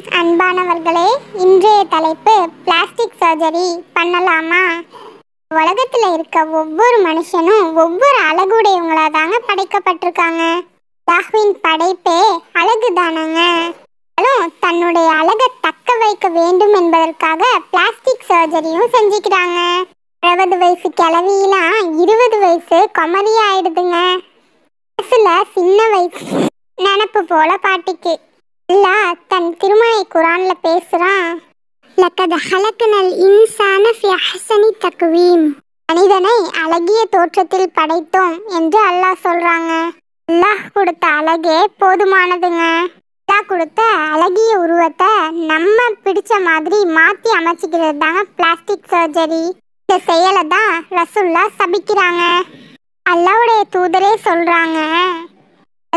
friends அன்பானவர்களே இன்றைய தலைப்பு பிளாஸ்டிக் சர்ஜரி பண்ணலாமா உலகத்தில் இருக்க ஒவ்வொரு மனுஷனும் ஒவ்வொரு அழகுடையவங்களாக தாங்க படைக்கப்பட்டிருக்காங்க டாஹ்வின் படைப்பே அழகு தானங்க தன்னுடைய அழகை தக்க வைக்க வேண்டும் என்பதற்காக பிளாஸ்டிக் சர்ஜரியும் செஞ்சுக்கிறாங்க அறுபது வயசு கிளவியெல்லாம் இருபது வயசு கொமரி ஆயிடுதுங்க சின்ன வயசு நினப்பு போல பாட்டிக்கு அல்லாஹ் தன் திருமலை குரான்ல பேசுறான் லக்கத ஹலக்கனல் இன்சான ஃபியஹ்சனி தக்வீம் மனிதனை அழகிய தோற்றத்தில் படைத்தோம் என்று அல்லாஹ் சொல்றாங்க அல்லாஹ் கொடுத்த அழகே போதுமானதுங்க அல்லாஹ் கொடுத்த அழகிய உருவத்தை நம்ம பிடிச்ச மாதிரி மாற்றி அமைச்சிக்கிறது தாங்க பிளாஸ்டிக் சர்ஜரி இந்த செயலை தான் ரசுல்லா சபிக்கிறாங்க அல்லாவுடைய தூதரே சொல்கிறாங்க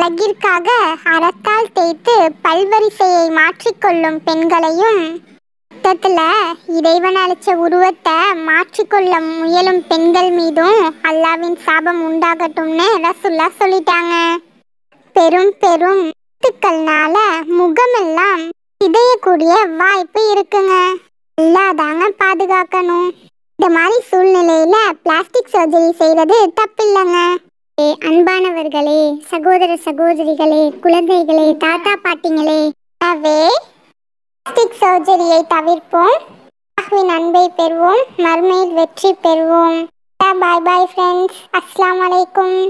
அழகிற்காக அறத்தால் தேய்த்து பல்வரிசையை மாற்றிக்கொள்ளும் பெண்களையும் மொத்தத்தில் இறைவன் அழைச்ச உருவத்தை மாற்றிக்கொள்ள முயலும் பெண்கள் மீதும் அல்லாவின் சாபம் உண்டாகட்டும்னு ரசுல்லா சொல்லிட்டாங்க பெரும் பெரும் எழுத்துக்கள்னால முகமெல்லாம் சிதையக்கூடிய வாய்ப்பு இருக்குங்க இல்லாதாங்க பாதுகாக்கணும் இந்த மாதிரி சூழ்நிலையில பிளாஸ்டிக் சர்ஜரி செய்யறது தப்பில்லைங்க அன்பானவர்களே சகோதர சகோதரிகளே குழந்தைகளே தாத்தா பாட்டிங்களே பிளாஸ்டிக் சர்ஜரியை தவிர்ப்போம் அன்பை பெறுவோம் மர்மையில் வெற்றி பெறுவோம் பாய் பாய் ஃப்ரெண்ட்ஸ் அஸ்லாம் வலைக்கும்